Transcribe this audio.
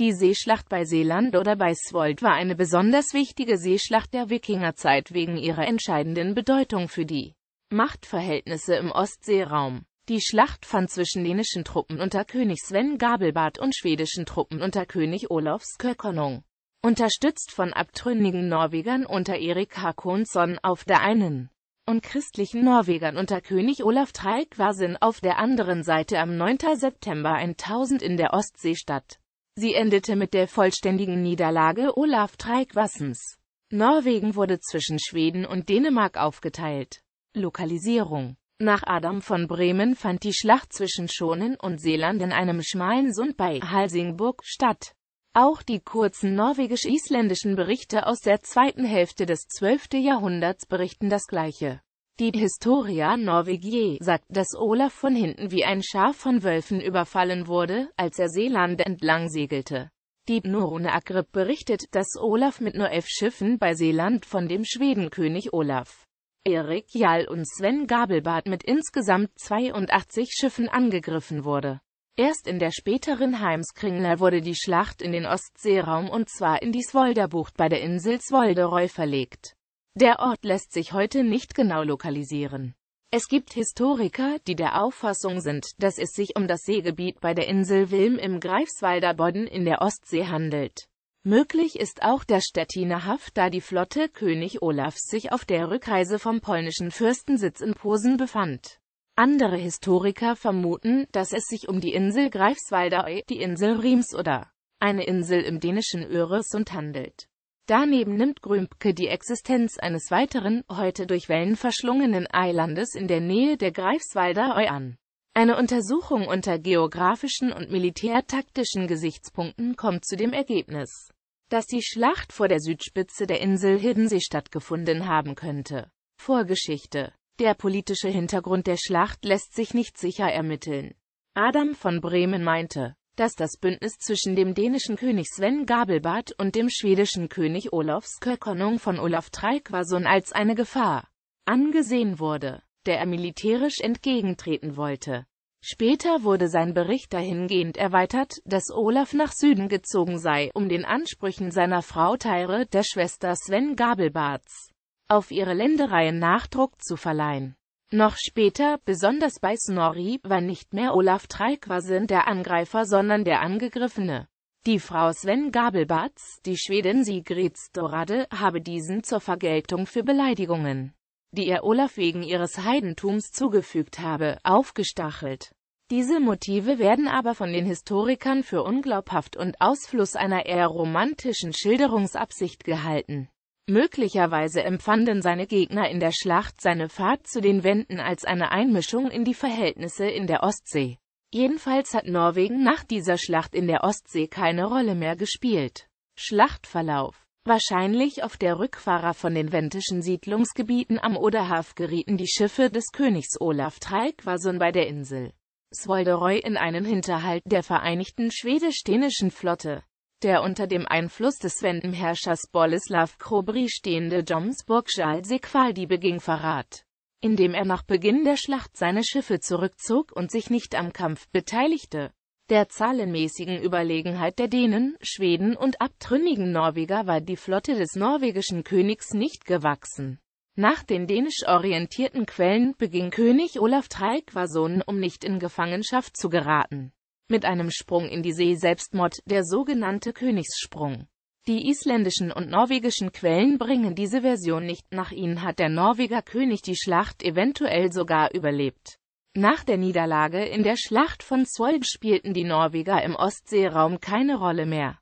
Die Seeschlacht bei Seeland oder bei Svold war eine besonders wichtige Seeschlacht der Wikingerzeit wegen ihrer entscheidenden Bedeutung für die Machtverhältnisse im Ostseeraum. Die Schlacht fand zwischen dänischen Truppen unter König Sven Gabelbart und schwedischen Truppen unter König Olofs Kökonung, unterstützt von abtrünnigen Norwegern unter Erik Håkonsson auf der einen und christlichen Norwegern unter König Olaf Tryggvason auf der anderen Seite am 9. September 1000 in der Ostsee statt. Sie endete mit der vollständigen Niederlage Olaf Tryggvasons. Norwegen wurde zwischen Schweden und Dänemark aufgeteilt. Lokalisierung Nach Adam von Bremen fand die Schlacht zwischen Schonen und Seeland in einem schmalen Sund bei Halsingburg statt. Auch die kurzen norwegisch-isländischen Berichte aus der zweiten Hälfte des 12. Jahrhunderts berichten das Gleiche. Die Historia Norvegiae sagt, dass Olaf von hinten wie ein Schaf von Wölfen überfallen wurde, als er Seeland entlang segelte. Die Norone Agrip berichtet, dass Olaf mit nur elf Schiffen bei Seeland von dem Schwedenkönig Olaf Erik Jarl und Sven Gabelbart mit insgesamt 82 Schiffen angegriffen wurde. Erst in der späteren Heimskringler wurde die Schlacht in den Ostseeraum und zwar in die Svolderbucht bei der Insel Svoldereu verlegt. Der Ort lässt sich heute nicht genau lokalisieren. Es gibt Historiker, die der Auffassung sind, dass es sich um das Seegebiet bei der Insel Wilm im Greifswalder Bodden in der Ostsee handelt. Möglich ist auch der Stettiner Haff, da die Flotte König Olafs sich auf der Rückreise vom polnischen Fürstensitz in Posen befand. Andere Historiker vermuten, dass es sich um die Insel Greifswalder, die Insel Riems oder eine Insel im dänischen Öresund handelt. Daneben nimmt Grümpke die Existenz eines weiteren, heute durch Wellen verschlungenen Eilandes in der Nähe der Greifswalder Eu an. Eine Untersuchung unter geografischen und militärtaktischen Gesichtspunkten kommt zu dem Ergebnis, dass die Schlacht vor der Südspitze der Insel Hiddensee stattgefunden haben könnte. Vorgeschichte Der politische Hintergrund der Schlacht lässt sich nicht sicher ermitteln. Adam von Bremen meinte, dass das Bündnis zwischen dem dänischen König Sven Gabelbart und dem schwedischen König Olaf Skökonung von Olaf Tryggvason als eine Gefahr angesehen wurde, der er militärisch entgegentreten wollte. Später wurde sein Bericht dahingehend erweitert, dass Olaf nach Süden gezogen sei, um den Ansprüchen seiner Frau Teire, der Schwester Sven Gabelbarts, auf ihre Ländereien Nachdruck zu verleihen. Noch später, besonders bei Snorri, war nicht mehr Olaf Tryggvason der Angreifer, sondern der Angegriffene. Die Frau Sven Gabelbatz, die Schwedin Sigrid Storade, habe diesen zur Vergeltung für Beleidigungen, die er Olaf wegen ihres Heidentums zugefügt habe, aufgestachelt. Diese Motive werden aber von den Historikern für unglaubhaft und Ausfluss einer eher romantischen Schilderungsabsicht gehalten. Möglicherweise empfanden seine Gegner in der Schlacht seine Fahrt zu den Wenden als eine Einmischung in die Verhältnisse in der Ostsee. Jedenfalls hat Norwegen nach dieser Schlacht in der Ostsee keine Rolle mehr gespielt. Schlachtverlauf Wahrscheinlich auf der Rückfahrer von den wendischen Siedlungsgebieten am Oderhaf gerieten die Schiffe des Königs Olaf Treikvason bei der Insel Svolderøy in einen Hinterhalt der vereinigten schwedisch-dänischen Flotte. Der unter dem Einfluss des Wendenherrschers Boleslaw Krobri stehende Domsburg Schalsekwaldi beging Verrat, indem er nach Beginn der Schlacht seine Schiffe zurückzog und sich nicht am Kampf beteiligte. Der zahlenmäßigen Überlegenheit der Dänen, Schweden und abtrünnigen Norweger war die Flotte des norwegischen Königs nicht gewachsen. Nach den dänisch orientierten Quellen beging König Olaf Tryggvason, um nicht in Gefangenschaft zu geraten, mit einem Sprung in die See Selbstmord, der sogenannte Königssprung. Die isländischen und norwegischen Quellen bringen diese Version nicht, nach ihnen hat der Norweger König die Schlacht eventuell sogar überlebt. Nach der Niederlage in der Schlacht von Svolg spielten die Norweger im Ostseeraum keine Rolle mehr.